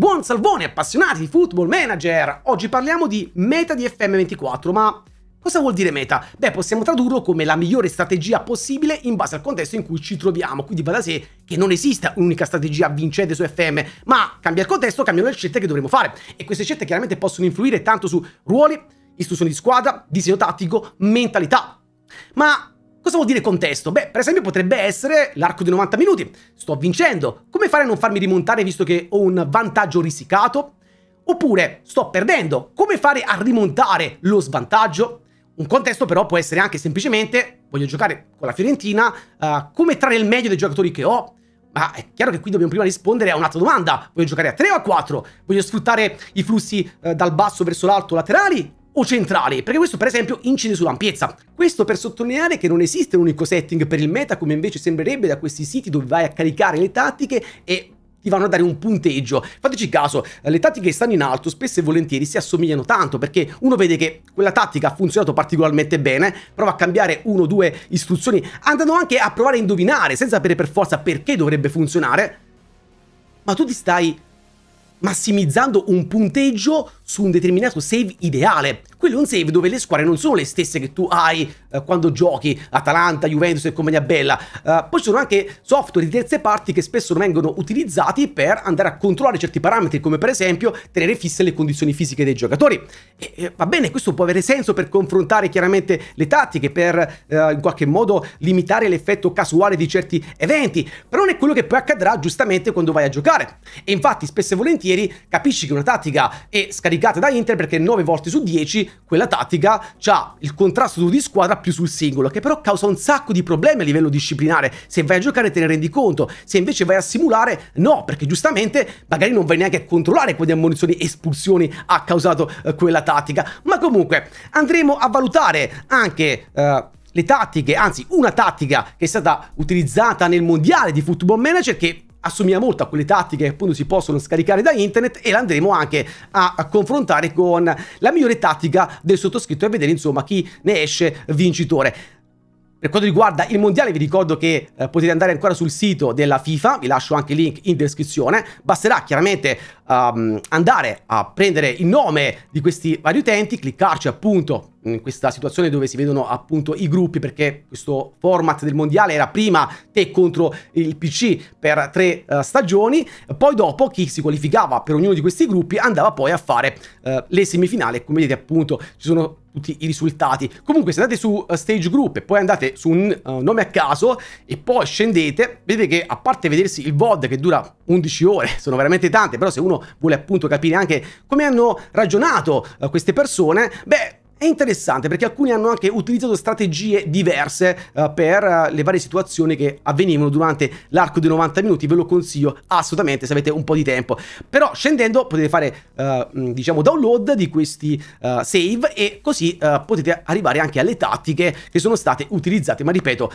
Buon salvone appassionati di Football Manager! Oggi parliamo di meta di FM24, ma cosa vuol dire meta? Beh, possiamo tradurlo come la migliore strategia possibile in base al contesto in cui ci troviamo, quindi va da sé che non esista un'unica strategia vincente su FM, ma cambia il contesto, cambiano le scelte che dovremo fare e queste scelte chiaramente possono influire tanto su ruoli, istruzioni di squadra, disegno tattico, mentalità. Ma Cosa vuol dire contesto? Beh, per esempio potrebbe essere l'arco di 90 minuti. Sto vincendo. Come fare a non farmi rimontare visto che ho un vantaggio risicato? Oppure sto perdendo. Come fare a rimontare lo svantaggio? Un contesto però può essere anche semplicemente voglio giocare con la Fiorentina, uh, come trarre il meglio dei giocatori che ho? Ma è chiaro che qui dobbiamo prima rispondere a un'altra domanda. Voglio giocare a 3 o a 4? Voglio sfruttare i flussi uh, dal basso verso l'alto laterali o centrali, perché questo per esempio incide sull'ampiezza. Questo per sottolineare che non esiste un unico setting per il meta come invece sembrerebbe da questi siti dove vai a caricare le tattiche e ti vanno a dare un punteggio. Fateci caso, le tattiche che stanno in alto spesso e volentieri si assomigliano tanto perché uno vede che quella tattica ha funzionato particolarmente bene, prova a cambiare uno o due istruzioni, andando anche a provare a indovinare senza sapere per forza perché dovrebbe funzionare, ma tu ti stai massimizzando un punteggio su un determinato save ideale. Quello è un save dove le squadre non sono le stesse che tu hai eh, quando giochi Atalanta, Juventus e compagnia bella. Eh, poi ci sono anche software di terze parti che spesso non vengono utilizzati per andare a controllare certi parametri, come per esempio tenere fisse le condizioni fisiche dei giocatori. E, eh, va bene, questo può avere senso per confrontare chiaramente le tattiche, per eh, in qualche modo limitare l'effetto casuale di certi eventi, però non è quello che poi accadrà giustamente quando vai a giocare. E infatti spesso e volentieri capisci che una tattica è scaricata applicate da Inter perché 9 volte su 10 quella tattica ha il contrasto di squadra più sul singolo, che però causa un sacco di problemi a livello disciplinare. Se vai a giocare te ne rendi conto, se invece vai a simulare no, perché giustamente magari non vai neanche a controllare quali ammunizioni espulsioni ha causato eh, quella tattica. Ma comunque andremo a valutare anche... Eh, le tattiche, anzi una tattica che è stata utilizzata nel mondiale di Football Manager che assomiglia molto a quelle tattiche che appunto si possono scaricare da internet e l'andremo anche a, a confrontare con la migliore tattica del sottoscritto e vedere insomma chi ne esce vincitore. Per quanto riguarda il mondiale vi ricordo che eh, potete andare ancora sul sito della FIFA, vi lascio anche il link in descrizione, basterà chiaramente um, andare a prendere il nome di questi vari utenti, cliccarci appunto in questa situazione dove si vedono appunto i gruppi perché questo format del mondiale era prima te contro il PC per tre uh, stagioni, poi dopo chi si qualificava per ognuno di questi gruppi andava poi a fare uh, le semifinali, come vedete appunto ci sono tutti i risultati. Comunque se andate su eh, Stage Group e poi andate su un nome a caso e poi scendete, vedete che a parte vedersi il VOD che dura 11 ore, sono veramente tante, però se uno vuole appunto capire anche come hanno ragionato queste persone, beh è interessante perché alcuni hanno anche utilizzato strategie diverse uh, per uh, le varie situazioni che avvenivano durante l'arco dei 90 minuti, ve lo consiglio assolutamente se avete un po' di tempo. Però scendendo potete fare uh, diciamo download di questi save e così potete arrivare anche alle tattiche che sono state utilizzate, ma ripeto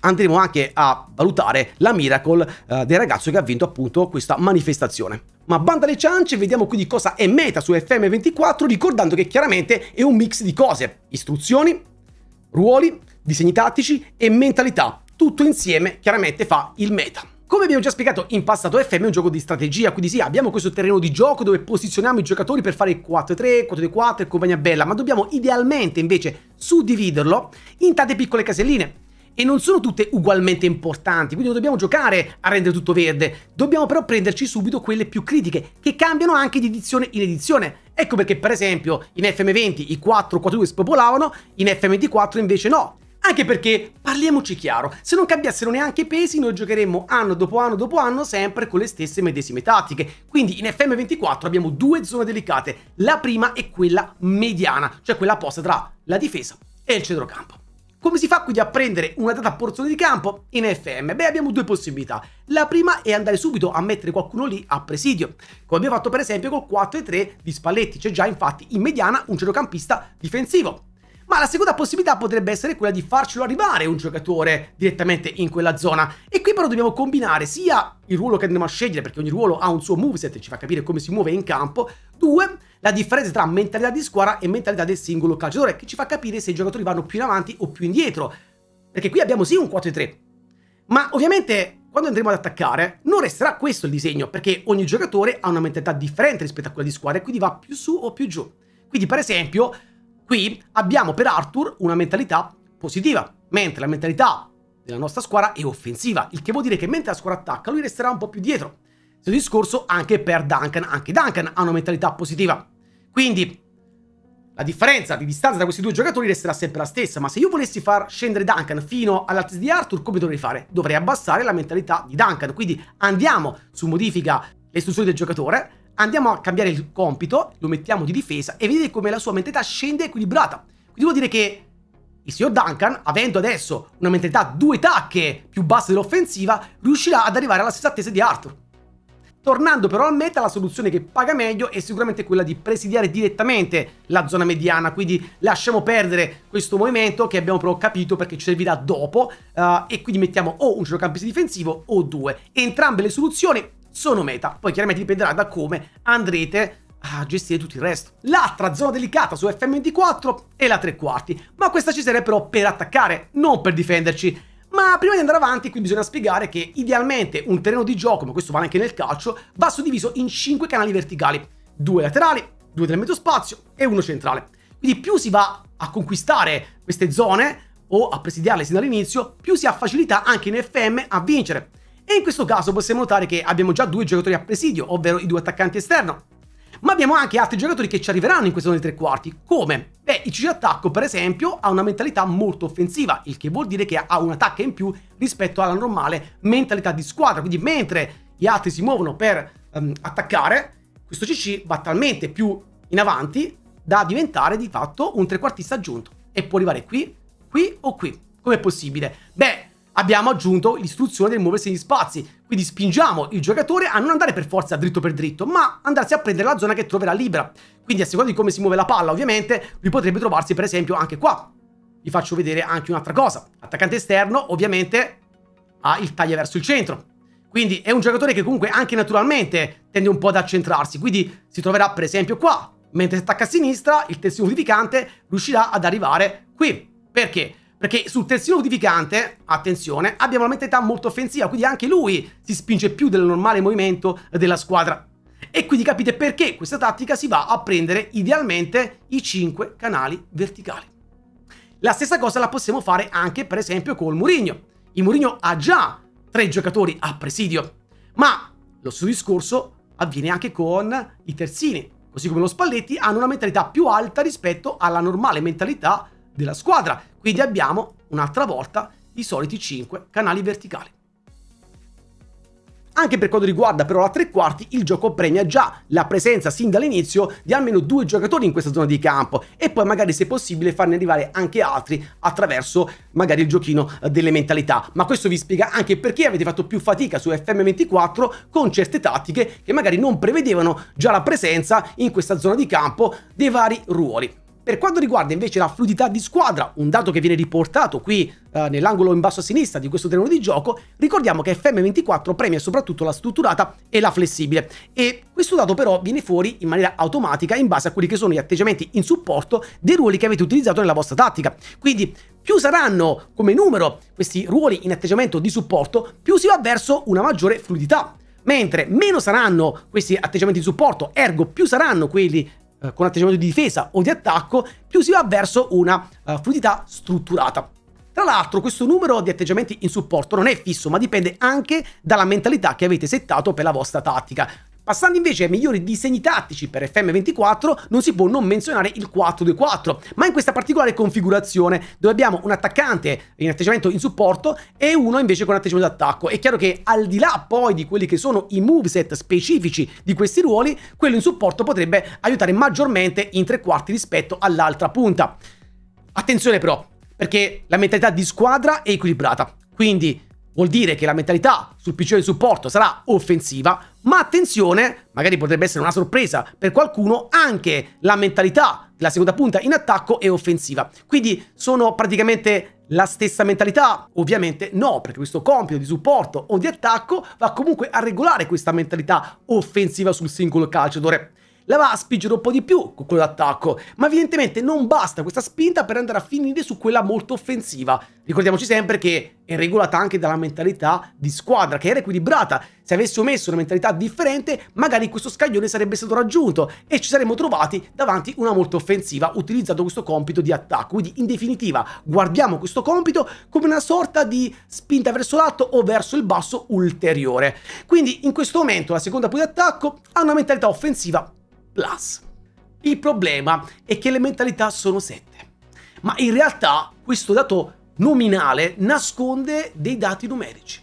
andremo anche a valutare la miracle del ragazzo che ha vinto appunto questa manifestazione. Ma banda alle ciance, vediamo quindi cosa è meta su FM24, ricordando che chiaramente è un mix di cose, istruzioni, ruoli, disegni tattici e mentalità. Tutto insieme chiaramente fa il meta. Come abbiamo già spiegato in passato, FM è un gioco di strategia, quindi sì, abbiamo questo terreno di gioco dove posizioniamo i giocatori per fare 4-3, 4-4 e compagnia bella, ma dobbiamo idealmente invece suddividerlo in tante piccole caselline e non sono tutte ugualmente importanti, quindi non dobbiamo giocare a rendere tutto verde, dobbiamo però prenderci subito quelle più critiche, che cambiano anche di edizione in edizione. Ecco perché per esempio in FM20 i 4-4-2 spopolavano, in FM24 invece no. Anche perché, parliamoci chiaro, se non cambiassero neanche i pesi, noi giocheremmo anno dopo anno dopo anno sempre con le stesse medesime tattiche. Quindi in FM24 abbiamo due zone delicate, la prima è quella mediana, cioè quella posta tra la difesa e il centrocampo. Come si fa quindi a prendere una data porzione di campo in FM? Beh, abbiamo due possibilità. La prima è andare subito a mettere qualcuno lì a presidio, come abbiamo fatto per esempio col 4-3 e di Spalletti, c'è già infatti in mediana un centrocampista difensivo. Ma la seconda possibilità potrebbe essere quella di farcelo arrivare un giocatore direttamente in quella zona. E qui però dobbiamo combinare sia il ruolo che andremo a scegliere, perché ogni ruolo ha un suo moveset, ci fa capire come si muove in campo, due, la differenza tra mentalità di squadra e mentalità del singolo calciatore, che ci fa capire se i giocatori vanno più in avanti o più indietro. Perché qui abbiamo sì un 4-3, ma ovviamente quando andremo ad attaccare non resterà questo il disegno, perché ogni giocatore ha una mentalità differente rispetto a quella di squadra e quindi va più su o più giù. Quindi per esempio qui abbiamo per Arthur una mentalità positiva, mentre la mentalità della nostra squadra è offensiva, il che vuol dire che mentre la squadra attacca lui resterà un po' più dietro stesso discorso anche per Duncan, anche Duncan ha una mentalità positiva. Quindi la differenza di distanza tra questi due giocatori resterà sempre la stessa, ma se io volessi far scendere Duncan fino all'altezza di Arthur, come dovrei fare? Dovrei abbassare la mentalità di Duncan, quindi andiamo su modifica le istruzioni del giocatore, andiamo a cambiare il compito, lo mettiamo di difesa e vedete come la sua mentalità scende equilibrata. Quindi vuol dire che il signor Duncan, avendo adesso una mentalità due tacche più bassa dell'offensiva, riuscirà ad arrivare alla stessa attesa di Arthur. Tornando però al meta, la soluzione che paga meglio è sicuramente quella di presidiare direttamente la zona mediana, quindi lasciamo perdere questo movimento che abbiamo però capito perché ci servirà dopo uh, e quindi mettiamo o un centrocampista difensivo o due. Entrambe le soluzioni sono meta, poi chiaramente dipenderà da come andrete a gestire tutto il resto. L'altra zona delicata su FM24 è la tre quarti, ma questa ci serve però per attaccare, non per difenderci. Ma prima di andare avanti, qui bisogna spiegare che idealmente un terreno di gioco, ma questo vale anche nel calcio, va suddiviso in 5 canali verticali, due laterali, due del mezzo spazio e uno centrale. Quindi più si va a conquistare queste zone o a presidiarle sin dall'inizio, più si ha facilità anche in FM a vincere. E in questo caso possiamo notare che abbiamo già due giocatori a presidio, ovvero i due attaccanti esterno, ma abbiamo anche altri giocatori che ci arriveranno in questa zona dei tre quarti. Come? Beh, il CC attacco, per esempio, ha una mentalità molto offensiva, il che vuol dire che ha un'attacca in più rispetto alla normale mentalità di squadra. Quindi, mentre gli altri si muovono per um, attaccare, questo CC va talmente più in avanti da diventare di fatto un trequartista aggiunto. E può arrivare qui, qui o qui. Com'è possibile? Beh, abbiamo aggiunto l'istruzione del muoversi negli spazi. Quindi spingiamo il giocatore a non andare per forza dritto per dritto, ma andarsi a prendere la zona che troverà libera. Quindi a seconda di come si muove la palla, ovviamente, lui potrebbe trovarsi per esempio anche qua. Vi faccio vedere anche un'altra cosa. Attaccante esterno, ovviamente, ha il taglio verso il centro. Quindi è un giocatore che comunque anche naturalmente tende un po' ad accentrarsi, quindi si troverà per esempio qua, mentre si attacca a sinistra, il testo unificante riuscirà ad arrivare qui. Perché? Perché sul terzino modificante, attenzione, abbiamo una mentalità molto offensiva, quindi anche lui si spinge più del normale movimento della squadra. E quindi capite perché questa tattica si va a prendere idealmente i 5 canali verticali. La stessa cosa la possiamo fare anche per esempio col Murigno. Il Murigno ha già tre giocatori a presidio, ma lo stesso discorso avviene anche con i terzini. Così come lo Spalletti hanno una mentalità più alta rispetto alla normale mentalità della squadra. Quindi abbiamo un'altra volta i soliti 5 canali verticali. Anche per quanto riguarda però la tre quarti, il gioco premia già la presenza sin dall'inizio di almeno due giocatori in questa zona di campo e poi magari se possibile farne arrivare anche altri attraverso magari il giochino delle mentalità. Ma questo vi spiega anche perché avete fatto più fatica su FM24 con certe tattiche che magari non prevedevano già la presenza in questa zona di campo dei vari ruoli. Per quanto riguarda invece la fluidità di squadra, un dato che viene riportato qui eh, nell'angolo in basso a sinistra di questo terreno di gioco, ricordiamo che FM24 premia soprattutto la strutturata e la flessibile. E questo dato però viene fuori in maniera automatica in base a quelli che sono gli atteggiamenti in supporto dei ruoli che avete utilizzato nella vostra tattica. Quindi più saranno come numero questi ruoli in atteggiamento di supporto, più si va verso una maggiore fluidità. Mentre meno saranno questi atteggiamenti di supporto, ergo più saranno quelli eh, con atteggiamento di difesa o di attacco, più si va verso una eh, fluidità strutturata. Tra l'altro questo numero di atteggiamenti in supporto non è fisso ma dipende anche dalla mentalità che avete settato per la vostra tattica. Passando invece ai migliori disegni tattici per FM24 non si può non menzionare il 4-2-4, ma in questa particolare configurazione dove abbiamo un attaccante in atteggiamento in supporto e uno invece con atteggiamento d'attacco. È chiaro che al di là poi di quelli che sono i moveset specifici di questi ruoli, quello in supporto potrebbe aiutare maggiormente in tre quarti rispetto all'altra punta. Attenzione però, perché la mentalità di squadra è equilibrata, quindi Vuol dire che la mentalità sul PC di supporto sarà offensiva, ma attenzione, magari potrebbe essere una sorpresa per qualcuno, anche la mentalità della seconda punta in attacco è offensiva. Quindi sono praticamente la stessa mentalità? Ovviamente no, perché questo compito di supporto o di attacco va comunque a regolare questa mentalità offensiva sul singolo calciatore la va a spingere un po' di più con quello d'attacco, ma evidentemente non basta questa spinta per andare a finire su quella molto offensiva. Ricordiamoci sempre che è regolata anche dalla mentalità di squadra, che era equilibrata. Se avessimo messo una mentalità differente, magari questo scaglione sarebbe stato raggiunto e ci saremmo trovati davanti una molto offensiva utilizzando questo compito di attacco. Quindi, in definitiva, guardiamo questo compito come una sorta di spinta verso l'alto o verso il basso ulteriore. Quindi, in questo momento, la seconda punta di attacco ha una mentalità offensiva Plus. Il problema è che le mentalità sono sette, ma in realtà questo dato nominale nasconde dei dati numerici.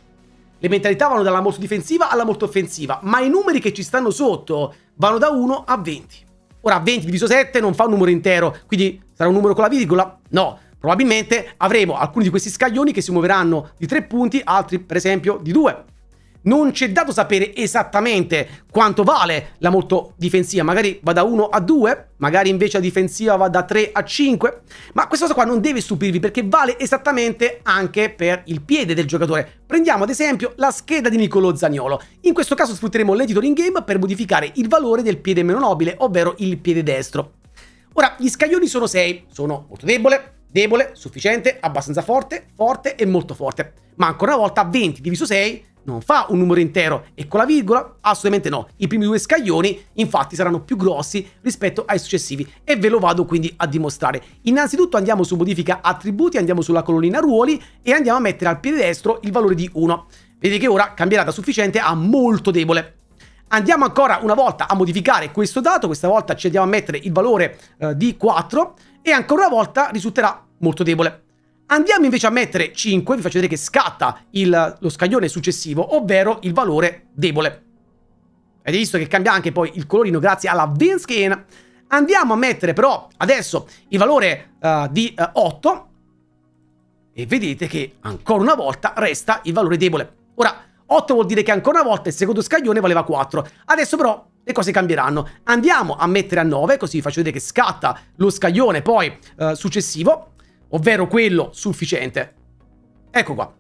Le mentalità vanno dalla molto difensiva alla molto offensiva, ma i numeri che ci stanno sotto vanno da 1 a 20. Ora 20 diviso 7 non fa un numero intero, quindi sarà un numero con la virgola? No, probabilmente avremo alcuni di questi scaglioni che si muoveranno di 3 punti, altri per esempio di 2 non c'è dato sapere esattamente quanto vale la molto difensiva, magari va da 1 a 2, magari invece la difensiva va da 3 a 5, ma questa cosa qua non deve stupirvi perché vale esattamente anche per il piede del giocatore. Prendiamo ad esempio la scheda di Nicolo Zagnolo, in questo caso sfrutteremo l'editor in game per modificare il valore del piede meno nobile, ovvero il piede destro. Ora, gli scaglioni sono 6, sono molto debole, Debole, sufficiente, abbastanza forte, forte e molto forte. Ma ancora una volta 20 diviso 6 non fa un numero intero e con la virgola assolutamente no. I primi due scaglioni infatti saranno più grossi rispetto ai successivi e ve lo vado quindi a dimostrare. Innanzitutto andiamo su modifica attributi, andiamo sulla colonnina ruoli e andiamo a mettere al piede destro il valore di 1. Vedete che ora cambierà da sufficiente a molto debole. Andiamo ancora una volta a modificare questo dato, questa volta ci andiamo a mettere il valore eh, di 4 e ancora una volta risulterà molto debole. Andiamo invece a mettere 5, vi faccio vedere che scatta il, lo scaglione successivo, ovvero il valore debole. Avete visto che cambia anche poi il colorino grazie alla Venskin. Andiamo a mettere però adesso il valore uh, di uh, eh, 8 e vedete che ancora una volta resta il valore debole. Ora, 8 vuol dire che ancora una volta il secondo scaglione valeva 4. Adesso però le cose cambieranno. Andiamo a mettere a 9, così vi faccio vedere che scatta lo scaglione poi uh, successivo ovvero quello sufficiente. Ecco qua.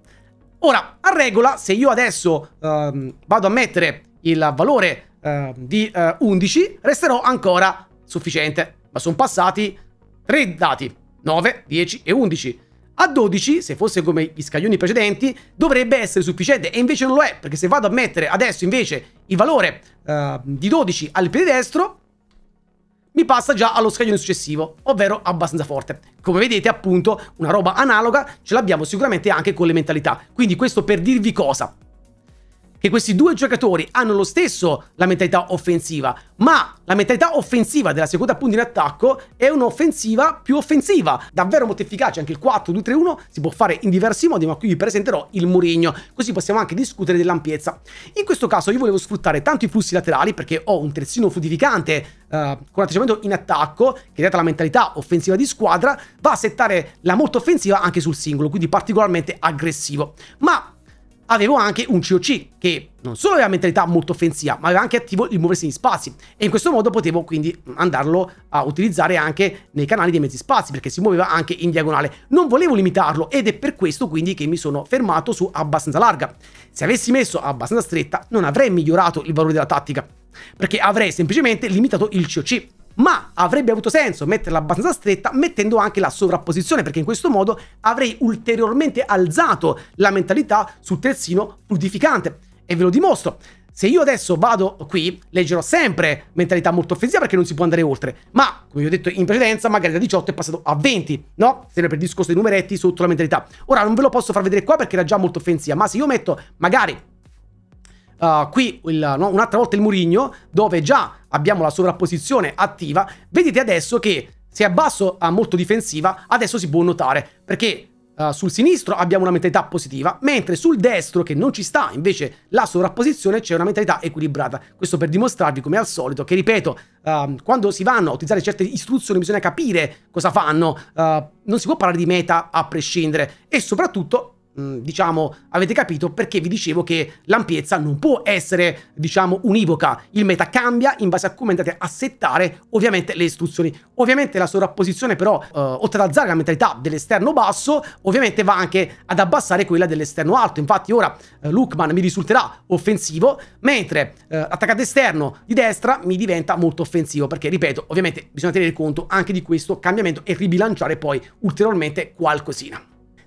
Ora, a regola, se io adesso ehm, vado a mettere il valore eh, di eh, 11, resterò ancora sufficiente. Ma sono passati 3 dati, 9, 10 e 11. A 12, se fosse come gli scaglioni precedenti, dovrebbe essere sufficiente e invece non lo è, perché se vado a mettere adesso invece il valore eh, di 12 al piede destro, mi passa già allo scaglione successivo, ovvero abbastanza forte. Come vedete appunto una roba analoga ce l'abbiamo sicuramente anche con le mentalità. Quindi questo per dirvi cosa? che questi due giocatori hanno lo stesso la mentalità offensiva, ma la mentalità offensiva della seconda punta in attacco è un'offensiva più offensiva, davvero molto efficace, anche il 4-2-3-1 si può fare in diversi modi, ma qui vi presenterò il Murigno, così possiamo anche discutere dell'ampiezza. In questo caso io volevo sfruttare tanto i flussi laterali perché ho un terzino fluidificante eh, con atteggiamento in attacco, che data la mentalità offensiva di squadra, va a settare la molto offensiva anche sul singolo, quindi particolarmente aggressivo. Ma avevo anche un COC che non solo aveva mentalità molto offensiva, ma aveva anche attivo il muoversi in spazi. E in questo modo potevo quindi andarlo a utilizzare anche nei canali dei mezzi spazi, perché si muoveva anche in diagonale. Non volevo limitarlo ed è per questo quindi che mi sono fermato su abbastanza larga. Se avessi messo abbastanza stretta, non avrei migliorato il valore della tattica, perché avrei semplicemente limitato il COC ma avrebbe avuto senso metterla abbastanza stretta mettendo anche la sovrapposizione perché in questo modo avrei ulteriormente alzato la mentalità sul terzino fluidificante e ve lo dimostro. Se io adesso vado qui, leggerò sempre mentalità molto offensiva perché non si può andare oltre. Ma, come vi ho detto in precedenza, magari da 18 è passato a 20, no? Sempre per il discorso dei numeretti sotto la mentalità. Ora, non ve lo posso far vedere qua perché era già molto offensiva, ma se io metto magari Uh, qui il, no, un'altra volta il Murigno, dove già abbiamo la sovrapposizione attiva. Vedete adesso che se abbasso a molto difensiva, adesso si può notare, perché Uh, sul sinistro abbiamo una mentalità positiva, mentre sul destro, che non ci sta invece la sovrapposizione, c'è una mentalità equilibrata. Questo per dimostrarvi, come al solito, che ripeto, uh, quando si vanno a utilizzare certe istruzioni bisogna capire cosa fanno, uh, non si può parlare di meta a prescindere e soprattutto Mm, diciamo, avete capito perché vi dicevo che l'ampiezza non può essere, diciamo, univoca. Il meta cambia in base a come andate a settare, ovviamente, le istruzioni. Ovviamente la sovrapposizione, però, eh, oltre ad alzare la mentalità dell'esterno basso, ovviamente va anche ad abbassare quella dell'esterno alto. Infatti ora eh, Lukman mi risulterà offensivo, mentre eh, l'attaccante esterno di destra mi diventa molto offensivo, perché, ripeto, ovviamente bisogna tenere conto anche di questo cambiamento e ribilanciare poi ulteriormente qualcosina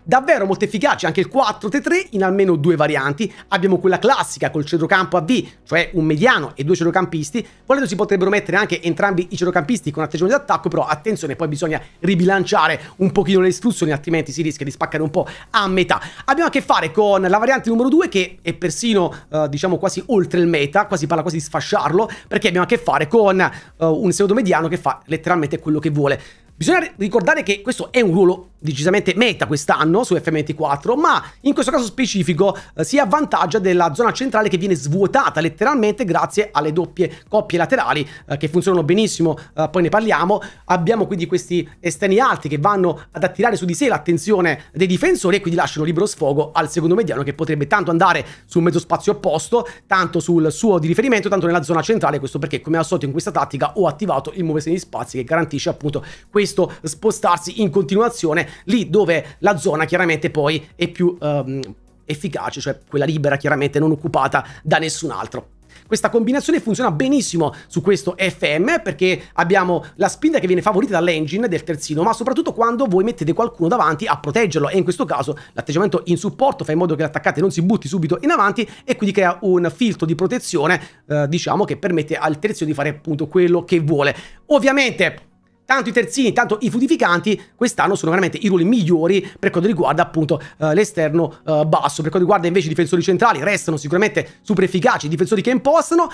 davvero molto efficaci anche il 4-3-3 in almeno due varianti. Abbiamo quella classica col centrocampo a V, cioè un mediano e due centrocampisti. Volendo si potrebbero mettere anche entrambi i centrocampisti con atteggiamento d'attacco, però attenzione, poi bisogna ribilanciare un pochino le istruzioni, altrimenti si rischia di spaccare un po' a metà. Abbiamo a che fare con la variante numero 2 che è persino, eh, diciamo, quasi oltre il meta, quasi parla quasi di sfasciarlo, perché abbiamo a che fare con eh, un pseudo mediano che fa letteralmente quello che vuole. Bisogna ricordare che questo è un ruolo decisamente meta quest'anno su F24, ma in questo caso specifico eh, si avvantaggia della zona centrale che viene svuotata letteralmente grazie alle doppie coppie laterali eh, che funzionano benissimo, eh, poi ne parliamo. Abbiamo quindi questi esterni alti che vanno ad attirare su di sé l'attenzione dei difensori e quindi lasciano libero sfogo al secondo mediano che potrebbe tanto andare sul mezzo spazio opposto, tanto sul suo di riferimento, tanto nella zona centrale, questo perché come al solito in questa tattica ho attivato il muoversi negli spazi che garantisce appunto questo questo spostarsi in continuazione lì dove la zona chiaramente poi è più ehm, efficace, cioè quella libera chiaramente non occupata da nessun altro. Questa combinazione funziona benissimo su questo FM perché abbiamo la spinta che viene favorita dall'engine del terzino, ma soprattutto quando voi mettete qualcuno davanti a proteggerlo e in questo caso l'atteggiamento in supporto fa in modo che l'attaccante non si butti subito in avanti e quindi crea un filtro di protezione, eh, diciamo che permette al terzino di fare appunto quello che vuole. Ovviamente tanto i terzini, tanto i fluidificanti, quest'anno sono veramente i ruoli migliori per quanto riguarda appunto eh, l'esterno eh, basso. Per quanto riguarda invece i difensori centrali, restano sicuramente super efficaci i difensori che impostano.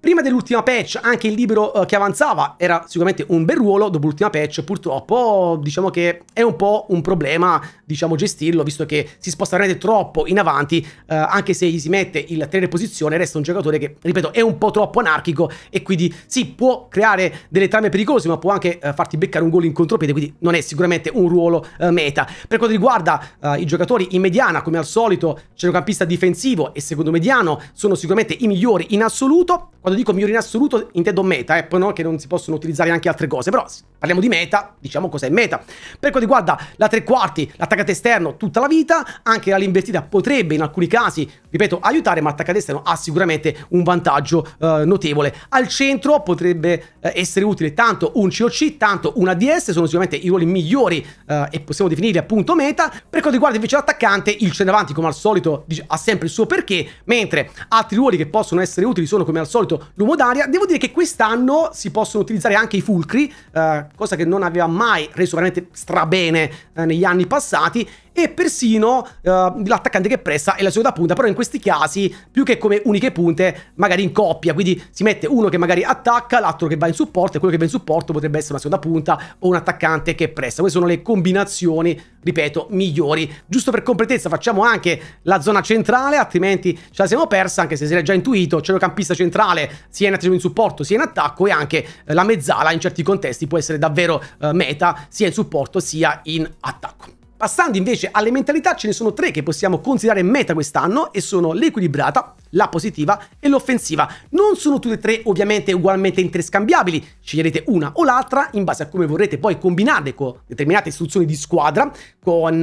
Prima dell'ultima patch anche il libero eh, che avanzava era sicuramente un bel ruolo, dopo l'ultima patch purtroppo diciamo che è un po' un problema diciamo, gestirlo visto che si sposta veramente troppo in avanti eh, anche se gli si mette il tenere posizione resta un giocatore che ripeto è un po' troppo anarchico e quindi si sì, può creare delle trame pericolose ma può anche eh, farti beccare un gol in contropiede quindi non è sicuramente un ruolo eh, meta. Per quanto riguarda eh, i giocatori in mediana come al solito centrocampista difensivo e secondo mediano sono sicuramente i migliori in assoluto quando dico migliori in assoluto intendo meta, eh, poi no che non si possono utilizzare anche altre cose, però parliamo di meta, diciamo cos'è meta. Per quanto riguarda la tre quarti, l'attaccante esterno tutta la vita, anche la limbertita potrebbe in alcuni casi, ripeto, aiutare, ma l'attaccante esterno ha sicuramente un vantaggio eh, notevole. Al centro potrebbe eh, essere utile tanto un COC, tanto un ADS, sono sicuramente i ruoli migliori eh, e possiamo definirli appunto meta. Per quanto riguarda invece l'attaccante, il avanti come al solito ha sempre il suo perché, mentre altri ruoli che possono essere utili sono come al solito l'uomo d'aria. Devo dire che quest'anno si possono utilizzare anche i fulcri, eh, cosa che non aveva mai reso veramente strabene eh, negli anni passati e persino uh, l'attaccante che pressa e la seconda punta, però in questi casi più che come uniche punte, magari in coppia, quindi si mette uno che magari attacca, l'altro che va in supporto e quello che va in supporto potrebbe essere una seconda punta o un attaccante che pressa. Queste sono le combinazioni, ripeto, migliori. Giusto per completezza facciamo anche la zona centrale, altrimenti ce la siamo persa, anche se si era già intuito, c'è lo campista centrale sia in attesa in supporto sia in attacco e anche eh, la mezzala in certi contesti può essere davvero uh, meta sia in supporto sia in attacco. Passando invece alle mentalità, ce ne sono tre che possiamo considerare meta quest'anno e sono l'equilibrata, la positiva e l'offensiva. Non sono tutte e tre ovviamente ugualmente interscambiabili, sceglierete una o l'altra in base a come vorrete poi combinarle con determinate istruzioni di squadra, con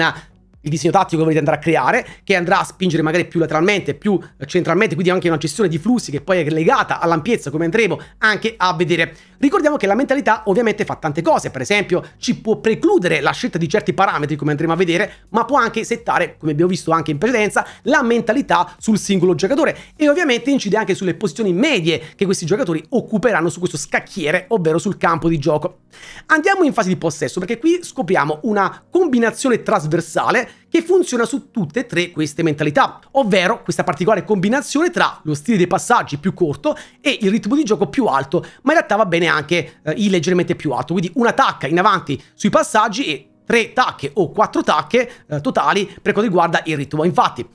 il disegno tattico che volete andare a creare, che andrà a spingere magari più lateralmente, più centralmente, quindi anche una gestione di flussi che poi è legata all'ampiezza, come andremo anche a vedere. Ricordiamo che la mentalità ovviamente fa tante cose, per esempio ci può precludere la scelta di certi parametri, come andremo a vedere, ma può anche settare, come abbiamo visto anche in precedenza, la mentalità sul singolo giocatore e ovviamente incide anche sulle posizioni medie che questi giocatori occuperanno su questo scacchiere, ovvero sul campo di gioco. Andiamo in fase di possesso perché qui scopriamo una combinazione trasversale che funziona su tutte e tre queste mentalità, ovvero questa particolare combinazione tra lo stile dei passaggi più corto e il ritmo di gioco più alto, ma in realtà va bene anche eh, il leggermente più alto, quindi una tacca in avanti sui passaggi e tre tacche o quattro tacche eh, totali per quanto riguarda il ritmo. Infatti,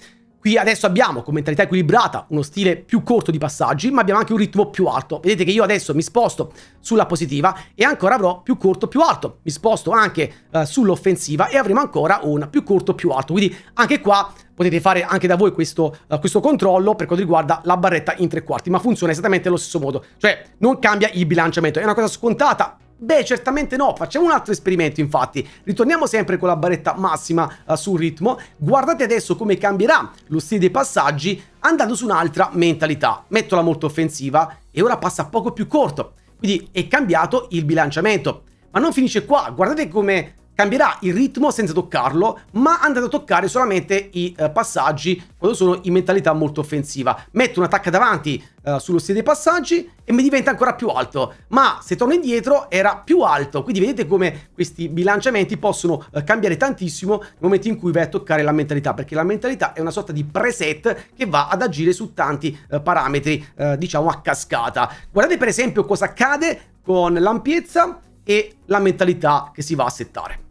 Qui adesso abbiamo, con mentalità equilibrata, uno stile più corto di passaggi, ma abbiamo anche un ritmo più alto. Vedete che io adesso mi sposto sulla positiva e ancora avrò più corto più alto. Mi sposto anche eh, sull'offensiva e avremo ancora un più corto più alto. Quindi anche qua potete fare anche da voi questo, uh, questo, controllo per quanto riguarda la barretta in tre quarti, ma funziona esattamente allo stesso modo. Cioè non cambia il bilanciamento. È una cosa scontata, Beh, certamente no, facciamo un altro esperimento infatti. Ritorniamo sempre con la baretta massima uh, sul ritmo. Guardate adesso come cambierà lo stile dei passaggi andando su un'altra mentalità. Mettola molto offensiva e ora passa poco più corto. Quindi è cambiato il bilanciamento. Ma non finisce qua, guardate come cambierà il ritmo senza toccarlo, ma andate a toccare solamente i eh, passaggi quando sono in mentalità molto offensiva. Metto un attacco davanti eh, sullo stile dei passaggi e mi diventa ancora più alto, ma se torno indietro era più alto, quindi vedete come questi bilanciamenti possono eh, cambiare tantissimo nel momento in cui vai a toccare la mentalità, perché la mentalità è una sorta di preset che va ad agire su tanti eh, parametri, eh, diciamo a cascata. Guardate per esempio cosa accade con l'ampiezza e la mentalità che si va a settare.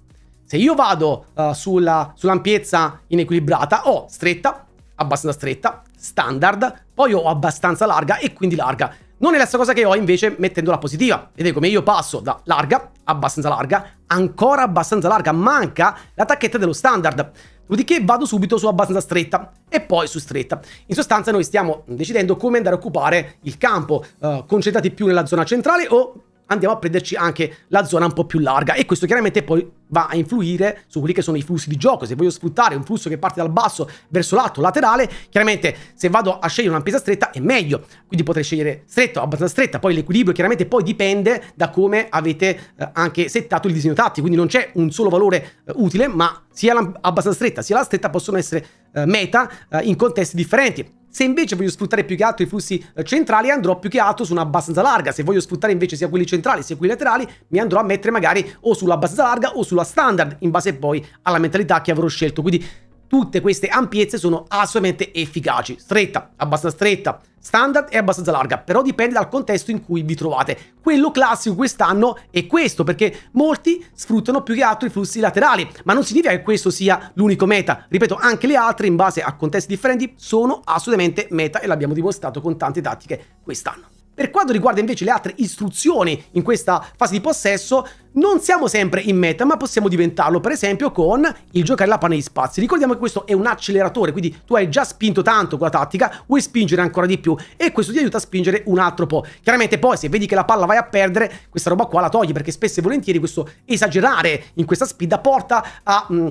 Se io vado uh, sulla, sull'ampiezza inequilibrata, ho stretta, abbastanza stretta, standard, poi ho abbastanza larga e quindi larga. Non è la stessa cosa che ho invece mettendo la positiva. Vedete come io passo da larga, abbastanza larga, ancora abbastanza larga, manca la tacchetta dello standard. Dopodiché vado subito su abbastanza stretta e poi su stretta. In sostanza noi stiamo decidendo come andare a occupare il campo, eh, concentrati più nella zona centrale o andiamo a prenderci anche la zona un po' più larga e questo chiaramente poi va a influire su quelli che sono i flussi di gioco. Se voglio sfruttare un flusso che parte dal basso verso l'alto, laterale, chiaramente se vado a scegliere una pesa stretta è meglio. Quindi potrei scegliere stretto abbastanza stretta. Poi l'equilibrio chiaramente poi dipende da come avete eh, anche settato il disegno tattico. Quindi non c'è un solo valore eh, utile, ma sia la abbastanza stretta sia la stretta possono essere eh, meta eh, in contesti differenti. Se invece voglio sfruttare più che altro i flussi eh, centrali andrò più che altro su una abbastanza larga, se voglio sfruttare invece sia quelli centrali sia quelli laterali mi andrò a mettere magari o sulla abbastanza larga o sulla standard in base poi alla mentalità che avrò scelto. Quindi tutte queste ampiezze sono assolutamente efficaci. Stretta, abbastanza stretta, standard e abbastanza larga, però dipende dal contesto in cui vi trovate. Quello classico quest'anno è questo, perché molti sfruttano più che altro i flussi laterali, ma non significa che questo sia l'unico meta. Ripeto, anche le altre, in base a contesti differenti, sono assolutamente meta e l'abbiamo dimostrato con tante tattiche quest'anno. Per quanto riguarda invece le altre istruzioni in questa fase di possesso, non siamo sempre in meta, ma possiamo diventarlo, per esempio, con il giocare la pane di spazi. Ricordiamo che questo è un acceleratore, quindi tu hai già spinto tanto con la tattica, vuoi spingere ancora di più e questo ti aiuta a spingere un altro po'. Chiaramente poi se vedi che la palla vai a perdere, questa roba qua la togli, perché spesso e volentieri questo esagerare in questa sfida porta a... Mh, mm,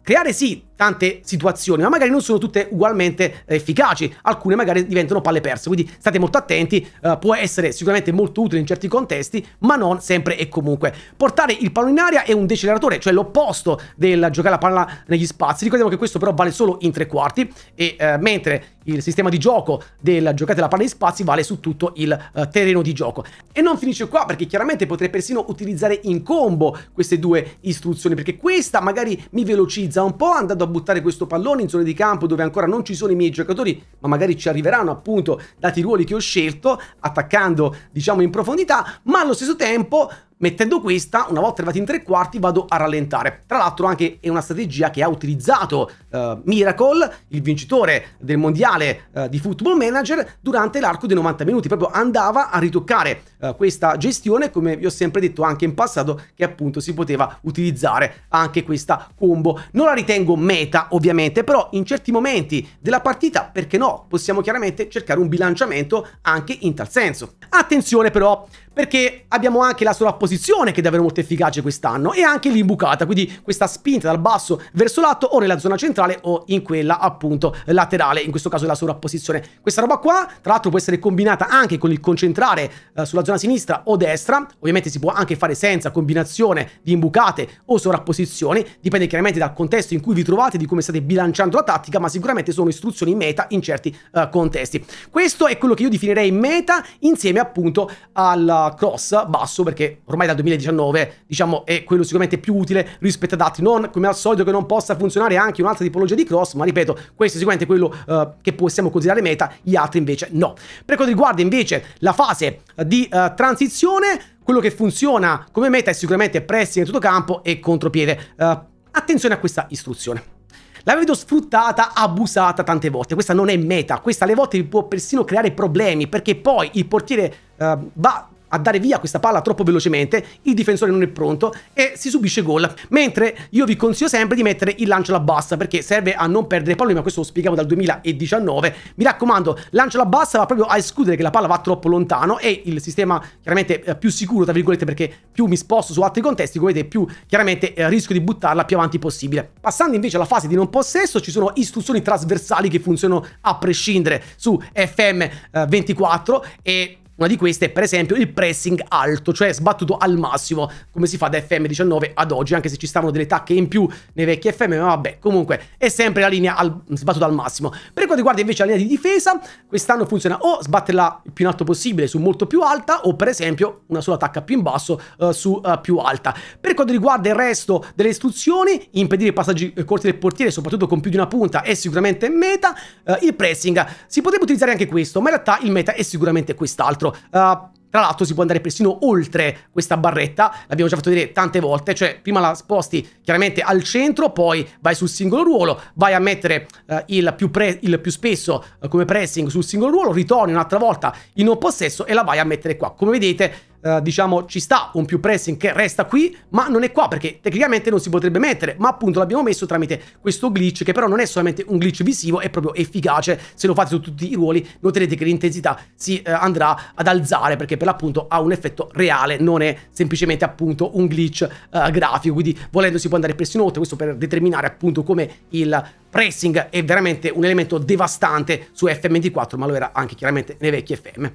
creare sì tante situazioni, ma magari non sono tutte ugualmente eh, efficaci, alcune magari diventano palle perse, quindi state molto attenti, uh, può essere sicuramente molto utile in certi contesti, ma non sempre e comunque. Portare il pallone in aria è un deceleratore, cioè l'opposto del giocare la palla negli spazi, ricordiamo che questo però vale solo in tre quarti, e uh, mentre il sistema di gioco del giocate la palla negli spazi vale su tutto il uh, terreno di gioco. E non finisce qua, perché chiaramente potrei persino utilizzare in combo queste due istruzioni, perché questa magari mi velocizza un po' andando a buttare questo pallone in zone di campo dove ancora non ci sono i miei giocatori, ma magari ci arriveranno appunto dati i ruoli che ho scelto, attaccando diciamo in profondità, ma allo stesso tempo mettendo questa, una volta arrivati in tre quarti, vado a rallentare. Tra l'altro anche è una strategia che ha utilizzato eh, Miracle, il vincitore del mondiale eh, di Football Manager, durante l'arco dei 90 minuti. Proprio andava a ritoccare eh, questa gestione, come vi ho sempre detto anche in passato, che appunto si poteva utilizzare anche questa combo. Non la ritengo meta, ovviamente, però in certi momenti della partita, perché no, possiamo chiaramente cercare un bilanciamento anche in tal senso. Attenzione però, perché abbiamo anche la sovrapposizione posizione che è davvero molto efficace quest'anno e anche l'imbucata, quindi questa spinta dal basso verso l'alto o nella zona centrale o in quella appunto laterale, in questo caso la sovrapposizione. Questa roba qua tra l'altro può essere combinata anche con il concentrare eh, sulla zona sinistra o destra, ovviamente si può anche fare senza combinazione di imbucate o sovrapposizioni, dipende chiaramente dal contesto in cui vi trovate, di come state bilanciando la tattica, ma sicuramente sono istruzioni meta in certi eh, contesti. Questo è quello che io definirei meta insieme appunto al cross basso perché ormai ormai dal 2019, diciamo, è quello sicuramente più utile rispetto ad altri. Non come al solito che non possa funzionare anche un'altra tipologia di cross, ma ripeto, questo è sicuramente quello uh, che possiamo considerare meta, gli altri invece no. Per quanto riguarda invece la fase eh, di uh, transizione, quello che funziona come meta è sicuramente pressing in tutto campo e contropiede. Uh, attenzione a questa istruzione. La vedo sfruttata, abusata tante volte. Questa non è meta, questa alle volte può persino creare problemi perché poi il portiere uh, va a dare via questa palla troppo velocemente, il difensore non è pronto e si subisce gol. Mentre io vi consiglio sempre di mettere il lancio alla bassa perché serve a non perdere palloni, ma questo lo spiegavo dal 2019. Mi raccomando, lancio alla bassa va proprio a escludere che la palla va troppo lontano e il sistema chiaramente eh, più sicuro, tra virgolette, perché più mi sposto su altri contesti, come vedete, più chiaramente eh, rischio di buttarla più avanti possibile. Passando invece alla fase di non possesso, ci sono istruzioni trasversali che funzionano a prescindere su FM24 eh, e una di queste è per esempio il pressing alto, cioè sbattuto al massimo, come si fa da FM19 ad oggi, anche se ci stavano delle tacche in più nei vecchi FM, ma vabbè, comunque è sempre la linea al, sbattuta al massimo. Per quanto riguarda invece la linea di difesa, quest'anno funziona o sbatterla il più in alto possibile su molto più alta, o per esempio una sola tacca più in basso uh, su uh, più alta. Per quanto riguarda il resto delle istruzioni, impedire i passaggi eh, corti del portiere, soprattutto con più di una punta, è sicuramente meta. Uh, il pressing, si potrebbe utilizzare anche questo, ma in realtà il meta è sicuramente quest'altro appunto... Uh, eh, tra l'altro si può andare persino oltre questa barretta, l'abbiamo già fatto vedere tante volte, cioè prima la sposti chiaramente al centro, poi vai sul singolo ruolo, vai a mettere eh, il, più il, più spesso eh, come pressing sul singolo ruolo, ritorni un'altra volta in non possesso e la vai a mettere qua. Come vedete eh, diciamo, ci sta un più pressing che resta qui, ma non è qua perché tecnicamente non si potrebbe mettere, ma appunto l'abbiamo messo tramite questo glitch che però non è solamente un glitch visivo, è proprio efficace, se lo fate su tutti i ruoli noterete che l'intensità si eh, andrà ad alzare perché per l'appunto ha un effetto reale, non è semplicemente appunto un glitch eh, grafico, quindi volendo si può andare presso oltre, questo per determinare appunto come il pressing è veramente un elemento devastante su FM24, ma lo era anche chiaramente nei vecchi FM.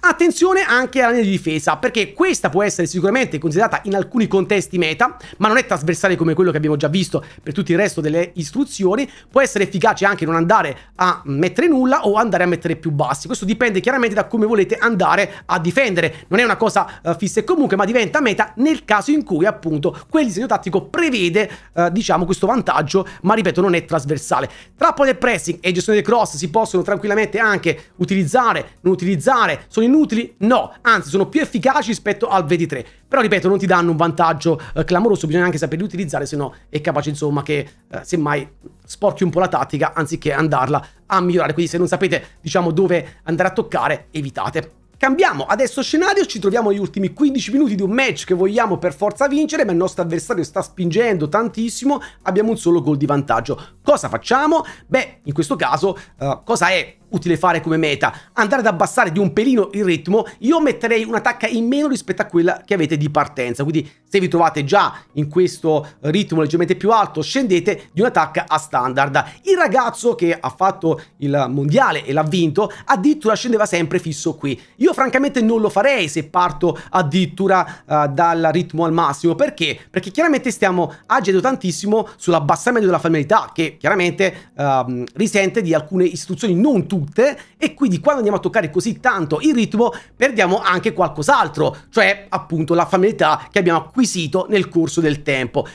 Attenzione anche alla linea di difesa, perché questa può essere sicuramente considerata in alcuni contesti meta, ma non è trasversale come quello che abbiamo già visto per tutto il resto delle istruzioni, può essere efficace anche non andare a mettere nulla o andare a mettere più bassi. Questo dipende chiaramente da come volete andare a difendere. Non è una cosa uh, fissa e comunque, ma diventa meta nel caso in cui appunto quel disegno tattico prevede, uh, diciamo, questo vantaggio, ma ripeto, non è trasversale. Trappole pressing e gestione del cross si possono tranquillamente anche utilizzare, non utilizzare, sono inutili? No, anzi sono più efficaci rispetto al V3. Però ripeto, non ti danno un vantaggio eh, clamoroso, bisogna anche saperli utilizzare, se no è capace insomma che eh, semmai sporchi un po' la tattica anziché andarla a migliorare. Quindi se non sapete diciamo dove andare a toccare, evitate. Cambiamo adesso scenario, ci troviamo negli ultimi 15 minuti di un match che vogliamo per forza vincere, ma il nostro avversario sta spingendo tantissimo, abbiamo un solo gol di vantaggio. Cosa facciamo? Beh, in questo caso, uh, cosa è utile fare come meta, andare ad abbassare di un pelino il ritmo, io metterei un'attacca in meno rispetto a quella che avete di partenza. Quindi se vi trovate già in questo ritmo leggermente più alto, scendete di un'attacca a standard. Il ragazzo che ha fatto il mondiale e l'ha vinto, addirittura scendeva sempre fisso qui. Io francamente non lo farei se parto addirittura uh, dal ritmo al massimo. Perché? Perché chiaramente stiamo agendo tantissimo sull'abbassamento della familiarità, che chiaramente uh, risente di alcune istruzioni non tutte tutte e quindi quando andiamo a toccare così tanto il ritmo perdiamo anche qualcos'altro, cioè appunto la familiarità che abbiamo acquisito nel corso del tempo.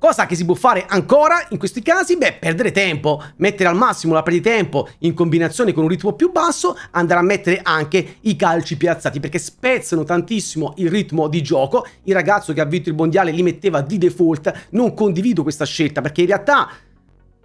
Cosa che si può fare ancora in questi casi? Beh, perdere tempo, mettere al massimo la perdita di tempo in combinazione con un ritmo più basso, andare a mettere anche i calci piazzati perché spezzano tantissimo il ritmo di gioco. Il ragazzo che ha vinto il mondiale li metteva di default, non condivido questa scelta perché in realtà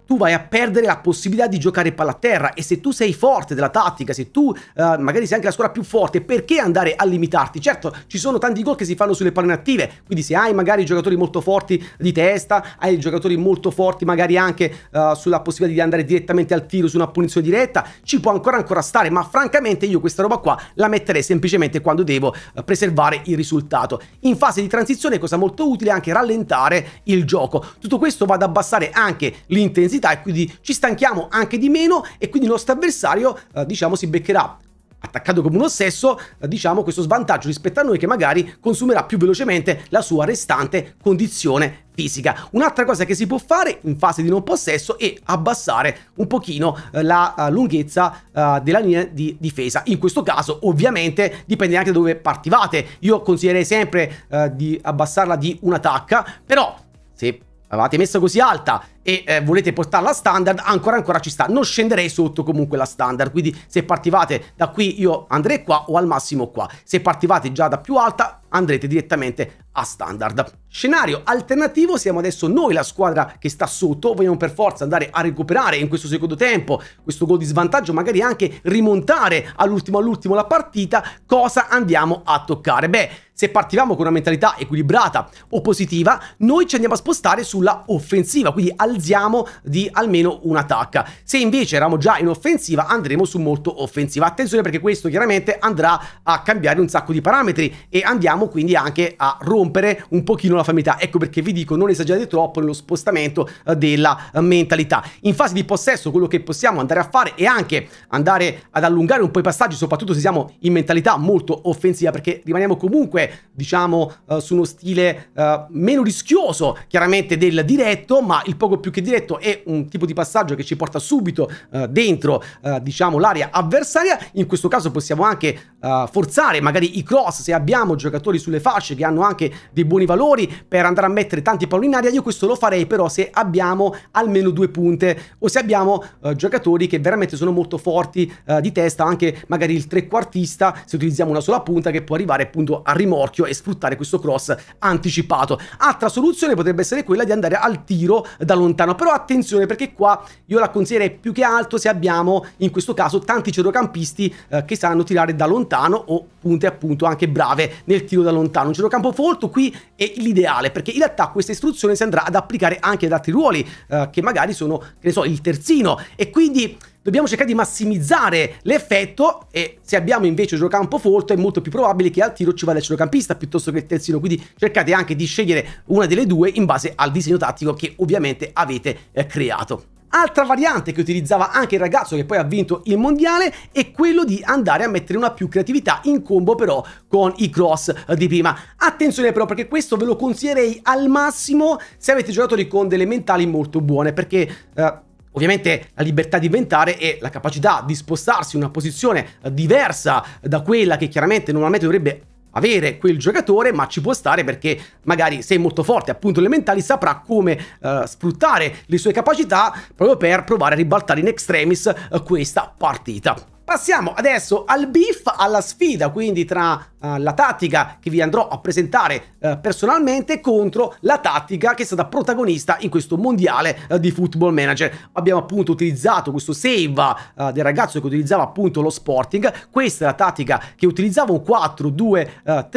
tu vai a perdere la possibilità di giocare palla a terra e se tu sei forte della tattica, se tu uh, magari sei anche la squadra più forte, perché andare a limitarti? Certo, ci sono tanti gol che si fanno sulle pallone attive, quindi se hai magari giocatori molto forti di testa, hai giocatori molto forti magari anche uh, sulla possibilità di andare direttamente al tiro su una punizione diretta, ci può ancora ancora stare, ma francamente io questa roba qua la metterei semplicemente quando devo uh, preservare il risultato. In fase di transizione cosa molto utile anche rallentare il gioco. Tutto questo va ad abbassare anche l'intensità intensità e quindi ci stanchiamo anche di meno e quindi il nostro avversario eh, diciamo si beccherà attaccato come un ossesso, eh, diciamo questo svantaggio rispetto a noi che magari consumerà più velocemente la sua restante condizione fisica. Un'altra cosa che si può fare in fase di non possesso è abbassare un pochino eh, la eh, lunghezza della linea di difesa. In questo caso ovviamente dipende anche da dove partivate. Io consiglierei sempre di abbassarla di un'attacca, però se l'avete messa così alta e eh, volete portarla a standard, ancora ancora ci sta. Non scenderei sotto comunque la standard, quindi se partivate da qui io andrei qua o al massimo qua. Se partivate già da più alta andrete direttamente a standard. Scenario alternativo, siamo adesso noi la squadra che sta sotto, vogliamo per forza andare a recuperare in questo secondo tempo questo gol di svantaggio, magari anche rimontare all'ultimo all'ultimo la partita, cosa andiamo a toccare? Beh, se partivamo con una mentalità equilibrata o positiva, noi ci andiamo a spostare sulla offensiva, quindi alziamo di almeno un'attacca. Se invece eravamo già in offensiva, andremo su molto offensiva. Attenzione perché questo chiaramente andrà a cambiare un sacco di parametri e andiamo quindi anche a rompere un pochino la famiglia. Ecco perché vi dico non esagerate troppo nello spostamento eh, della eh, mentalità. In fase di possesso quello che possiamo andare a fare è anche andare ad allungare un po' i passaggi, soprattutto se siamo in mentalità molto offensiva perché rimaniamo comunque sempre diciamo eh, su uno stile eh, meno rischioso chiaramente del diretto ma il poco più che diretto è un tipo di passaggio che ci porta subito eh, dentro eh, diciamo l'area avversaria in questo caso possiamo anche eh, forzare magari i cross se abbiamo giocatori sulle fasce che hanno anche dei buoni valori per andare a mettere tanti palloni in aria io questo lo farei però se abbiamo almeno due punte o se abbiamo eh, giocatori che veramente sono molto forti di testa anche magari il trequartista se utilizziamo una sola punta che può arrivare appunto a rimuovere rimorchio e sfruttare questo cross anticipato. Altra soluzione potrebbe essere quella di andare al tiro da lontano, però attenzione perché qua io la consiglierei più che altro se abbiamo in questo caso tanti centrocampisti eh, che sanno tirare da lontano o punte appunto anche brave nel tiro da lontano. Un centrocampo folto qui è l'ideale perché in realtà questa istruzione si andrà ad applicare anche ad altri ruoli eh, che magari sono, che ne so, il terzino e quindi dobbiamo cercare di massimizzare l'effetto e se abbiamo invece un giocampo folto è molto più probabile che al tiro ci vada il centrocampista piuttosto che il terzino quindi cercate anche di scegliere una delle due in base al disegno tattico che ovviamente avete eh, creato. Altra variante che utilizzava anche il ragazzo che poi ha vinto il mondiale è quello di andare a mettere una più creatività in combo però con i cross di prima. Attenzione però perché questo ve lo consiglierei al massimo se avete giocatori con delle mentali molto buone perché... Eh, Ovviamente la libertà di inventare e la capacità di spostarsi in una posizione diversa da quella che chiaramente normalmente dovrebbe avere quel giocatore, ma ci può stare perché magari se è molto forte, appunto elementali, saprà come uh, sfruttare le sue capacità proprio per provare a ribaltare in extremis uh, questa partita. Passiamo adesso al beef, alla sfida quindi tra uh, la tattica che vi andrò a presentare uh, personalmente contro la tattica che è stata protagonista in questo mondiale uh, di Football Manager. Abbiamo appunto utilizzato questo save del ragazzo che utilizzava appunto lo Sporting, questa è la tattica che utilizzava un 4-2-3-1,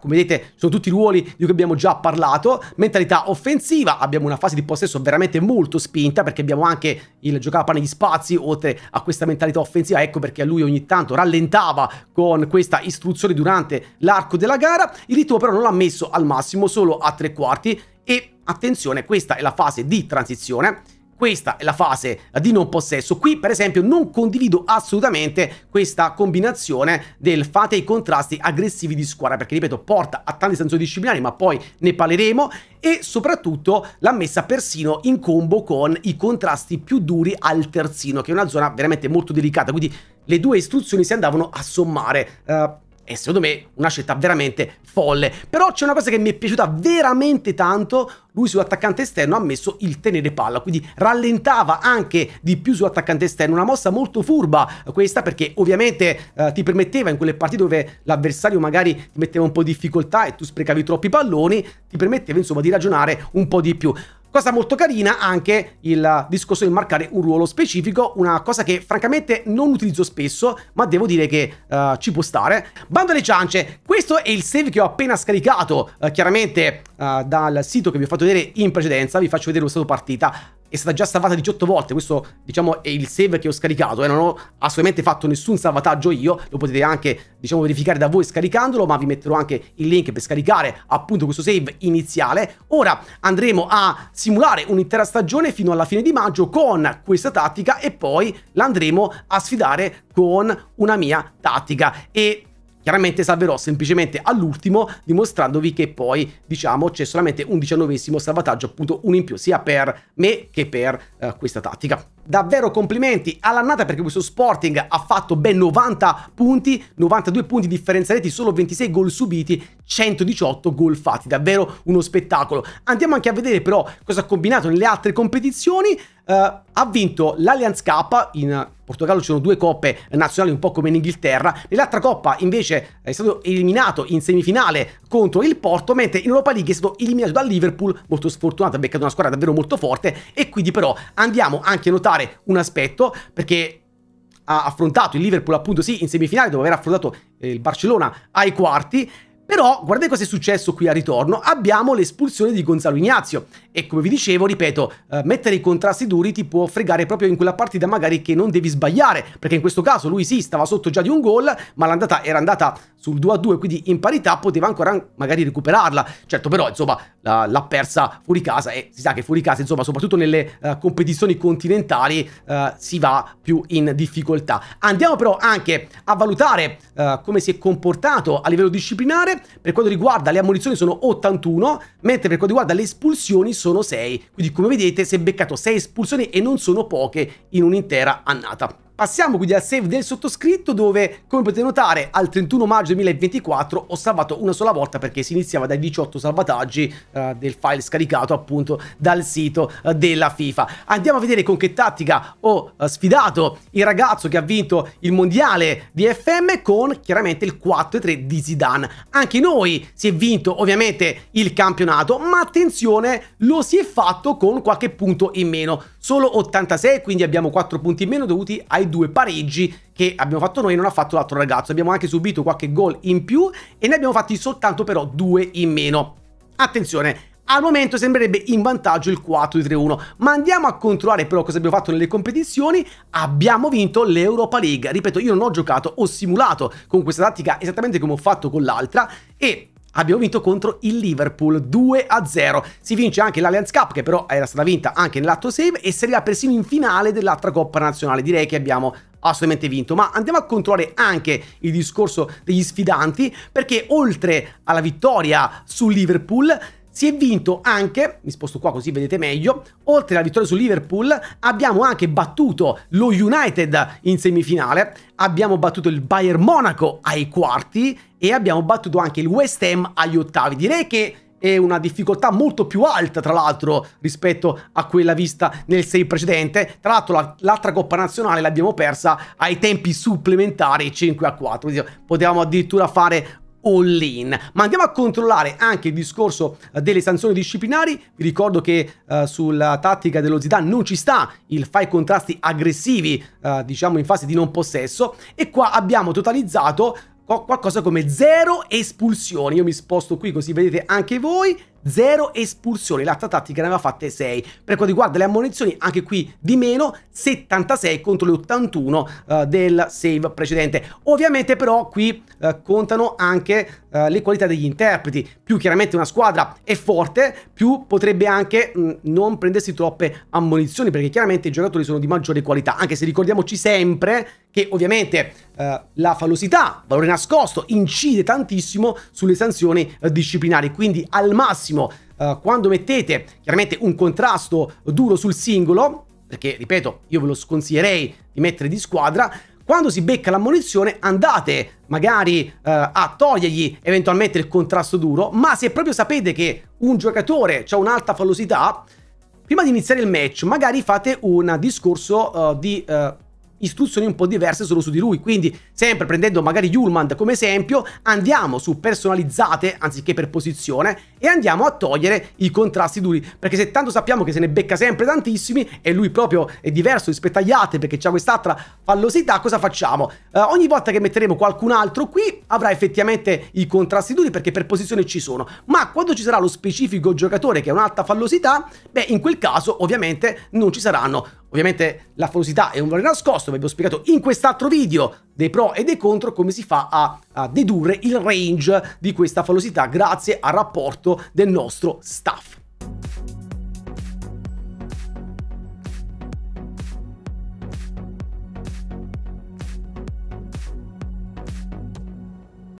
come vedete sono tutti i ruoli di cui abbiamo già parlato, mentalità offensiva, abbiamo una fase di possesso veramente molto spinta perché abbiamo anche il giocare a pane di spazi oltre a questa mentalità offensiva offensiva, ecco perché a lui ogni tanto rallentava con questa istruzione durante l'arco della gara, il ritmo però non l'ha messo al massimo, solo a tre quarti e attenzione, questa è la fase di transizione questa è la fase di non possesso. Qui, per esempio, non condivido assolutamente questa combinazione del fate i contrasti aggressivi di squadra, perché, ripeto, porta a tante sanzioni disciplinari, ma poi ne parleremo, e soprattutto l'ha messa persino in combo con i contrasti più duri al terzino, che è una zona veramente molto delicata, quindi le due istruzioni si andavano a sommare. Uh, e secondo me una scelta veramente folle. Però c'è una cosa che mi è piaciuta veramente tanto. Lui sull'attaccante esterno ha messo il tenere palla, quindi rallentava anche di più sull'attaccante esterno. Una mossa molto furba questa perché ovviamente eh, ti permetteva in quelle partite dove l'avversario magari ti metteva un po' di difficoltà e tu sprecavi troppi palloni, ti permetteva insomma di ragionare un po' di più. Cosa molto carina anche il discorso di marcare un ruolo specifico, una cosa che francamente non utilizzo spesso, ma devo dire che uh, ci può stare. Bando alle ciance, questo è il save che ho appena scaricato, uh, chiaramente uh, dal sito che vi ho fatto vedere in precedenza, vi faccio vedere lo stato partita è stata già salvata 18 volte. Questo, diciamo, è il save che ho scaricato. E eh? non ho assolutamente fatto nessun salvataggio io. Lo potete anche, diciamo, verificare da voi scaricandolo, ma vi metterò anche il link per scaricare appunto questo save iniziale. Ora andremo a simulare un'intera stagione fino alla fine di maggio con questa tattica e poi l'andremo a sfidare con una mia tattica. E Chiaramente salverò semplicemente all'ultimo dimostrandovi che poi diciamo c'è solamente un diciannovesimo salvataggio appunto uno in più sia per me che per eh, questa tattica. Davvero complimenti all'annata perché questo Sporting ha fatto ben 90 punti, 92 punti differenziati, solo 26 gol subiti, 118 gol fatti, davvero uno spettacolo. Andiamo anche a vedere però cosa ha combinato nelle altre competizioni. Uh, ha vinto l'Allianz K, in Portogallo ci sono due coppe nazionali un po' come in Inghilterra, nell'altra coppa invece è stato eliminato in semifinale contro il Porto, mentre in Europa League è stato eliminato dal Liverpool, molto sfortunato, ha beccato una squadra davvero molto forte e quindi però andiamo anche a notare un aspetto perché ha affrontato il Liverpool appunto sì in semifinale dopo aver affrontato eh, il Barcellona ai quarti, però guardate cosa è successo qui a ritorno, abbiamo l'espulsione di Gonzalo Ignazio e come vi dicevo, ripeto, eh, mettere i contrasti duri ti può fregare proprio in quella partita magari che non devi sbagliare, perché in questo caso lui sì, stava sotto già di un gol, ma l'andata era andata sul 2-2, quindi in parità poteva ancora magari recuperarla. Certo però, insomma, l'ha persa fuori casa e si sa che fuori casa, insomma, soprattutto nelle uh, competizioni continentali uh, si va più in difficoltà. Andiamo però anche a valutare uh, come si è comportato a livello disciplinare, per quanto riguarda le ammunizioni sono 81, mentre per quanto riguarda le espulsioni sono 6, quindi come vedete si è beccato 6 espulsioni e non sono poche in un'intera annata. Passiamo quindi al save del sottoscritto dove, come potete notare, al 31 maggio 2024 ho salvato una sola volta perché si iniziava dai 18 salvataggi eh, del file scaricato appunto dal sito eh, della FIFA. Andiamo a vedere con che tattica ho eh, sfidato il ragazzo che ha vinto il mondiale di FM con chiaramente il 4-3 di Zidane. Anche noi si è vinto ovviamente il campionato, ma attenzione, lo si è fatto con qualche punto in meno solo 86, quindi abbiamo 4 punti in meno dovuti ai due pareggi che abbiamo fatto noi e non ha fatto l'altro ragazzo. Abbiamo anche subito qualche gol in più e ne abbiamo fatti soltanto però due in meno. Attenzione, al momento sembrerebbe in vantaggio il 4 di 3-1, ma andiamo a controllare però cosa abbiamo fatto nelle competizioni. Abbiamo vinto l'Europa League. Ripeto, io non ho giocato, ho simulato con questa tattica esattamente come ho fatto con l'altra e Abbiamo vinto contro il Liverpool 2-0. a Si vince anche l'Alliance Cup, che però era stata vinta anche nell'atto save, e si arriva persino in finale dell'altra Coppa Nazionale. Direi che abbiamo assolutamente vinto, ma andiamo a controllare anche il discorso degli sfidanti, perché oltre alla vittoria su Liverpool si è vinto anche, mi sposto qua così vedete meglio, oltre alla vittoria su Liverpool, abbiamo anche battuto lo United in semifinale, abbiamo battuto il Bayern Monaco ai quarti e abbiamo battuto anche il West Ham agli ottavi. Direi che è una difficoltà molto più alta tra l'altro rispetto a quella vista nel 6 precedente tra l'altro l'altra coppa nazionale l'abbiamo persa ai tempi supplementari 5 a 4 quindi potevamo addirittura fare all in. Ma andiamo a controllare anche il discorso eh, delle sanzioni disciplinari. Vi ricordo che eh, sulla tattica dello Zidane non ci sta il fai contrasti aggressivi, eh, diciamo in fase di non possesso. E qua abbiamo totalizzato qualcosa come zero espulsioni. Io mi sposto qui così vedete anche voi. Zero espulsioni, l'altra tattica ne aveva fatte 6. Per quanto riguarda le ammunizioni, anche qui di meno, 76 contro le 81 uh, eh, del save precedente. Ovviamente però qui uh, contano anche uh, le qualità degli interpreti, più chiaramente una squadra è forte, più potrebbe anche mh, mm, non prendersi troppe ammunizioni, perché chiaramente i giocatori sono di maggiore qualità, anche se ricordiamoci sempre che ovviamente eh, la fallosità, valore nascosto, incide tantissimo sulle sanzioni eh, disciplinari, quindi al massimo massimo uh, eh, quando mettete chiaramente un contrasto duro sul singolo, perché ripeto, io ve lo sconsiglierei di mettere di squadra, quando si becca l'ammunizione andate magari eh, a togliergli eventualmente il contrasto duro, ma se proprio sapete che un giocatore ha un'alta fallosità, prima di iniziare il match magari fate un discorso eh, di eh, istruzioni un po' diverse solo su di lui. Quindi, sempre prendendo magari Yulmand come esempio, andiamo su personalizzate anziché per posizione e andiamo a togliere i contrasti duri. Perché se tanto sappiamo che se ne becca sempre tantissimi e lui proprio è diverso rispetto agli altri perché c'ha quest'altra fallosità, cosa facciamo? Eh, ogni volta che metteremo qualcun altro qui avrà effettivamente i contrasti duri perché per posizione ci sono. Ma quando ci sarà lo specifico giocatore che ha un'alta fallosità, beh, in quel caso ovviamente non ci saranno. Ovviamente la falosità è un valore nascosto, vi abbiamo spiegato in quest'altro video dei pro e dei contro come si fa a, a dedurre il range di questa falosità grazie al rapporto del nostro staff.